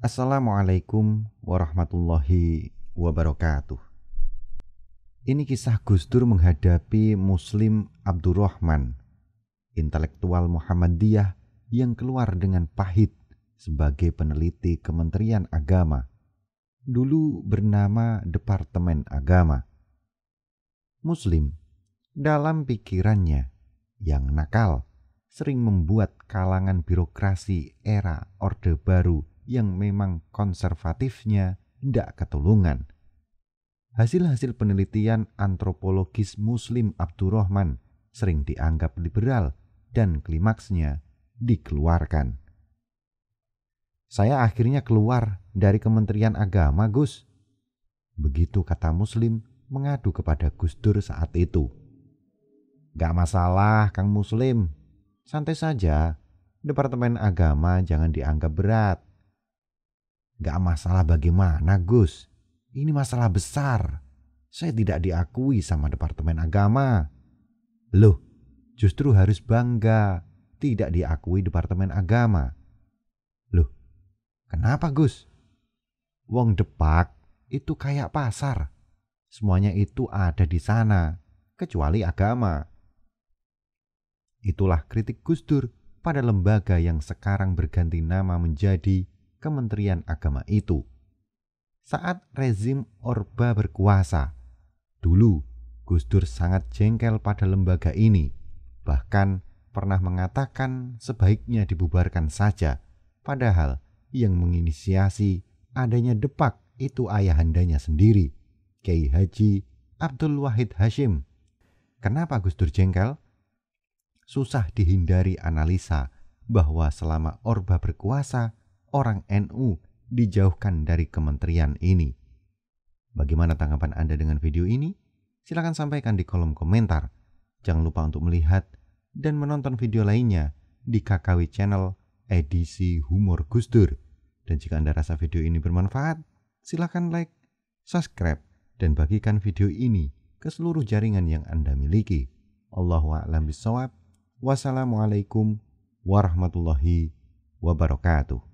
Assalamualaikum warahmatullahi wabarakatuh. Ini kisah Gus Dur menghadapi Muslim Abdurrahman, intelektual Muhammadiyah yang keluar dengan pahit sebagai peneliti Kementerian Agama, dulu bernama Departemen Agama. Muslim dalam pikirannya yang nakal sering membuat kalangan birokrasi era Orde Baru yang memang konservatifnya tidak ketulungan. Hasil-hasil penelitian antropologis Muslim Abdurrahman sering dianggap liberal dan klimaksnya dikeluarkan. Saya akhirnya keluar dari Kementerian Agama, Gus. Begitu kata Muslim mengadu kepada Gus Dur saat itu. Gak masalah, Kang Muslim. Santai saja. Departemen agama jangan dianggap berat. Gak masalah bagaimana Gus, ini masalah besar. Saya tidak diakui sama Departemen Agama. Loh, justru harus bangga tidak diakui Departemen Agama. Loh, kenapa Gus? Wong depak itu kayak pasar. Semuanya itu ada di sana, kecuali agama. Itulah kritik Gus Dur pada lembaga yang sekarang berganti nama menjadi Kementerian Agama itu. Saat rezim Orba berkuasa, dulu Gus Dur sangat jengkel pada lembaga ini, bahkan pernah mengatakan sebaiknya dibubarkan saja, padahal yang menginisiasi adanya depak itu ayahandanya sendiri, Kiai Haji Abdul Wahid Hashim. Kenapa Gus Dur jengkel? Susah dihindari analisa bahwa selama Orba berkuasa, orang NU dijauhkan dari kementerian ini. Bagaimana tanggapan Anda dengan video ini? Silahkan sampaikan di kolom komentar. Jangan lupa untuk melihat dan menonton video lainnya di KKW Channel edisi Humor Gusdur. Dan jika Anda rasa video ini bermanfaat, silahkan like, subscribe, dan bagikan video ini ke seluruh jaringan yang Anda miliki. Allahu a'lam Wassalamualaikum warahmatullahi wabarakatuh.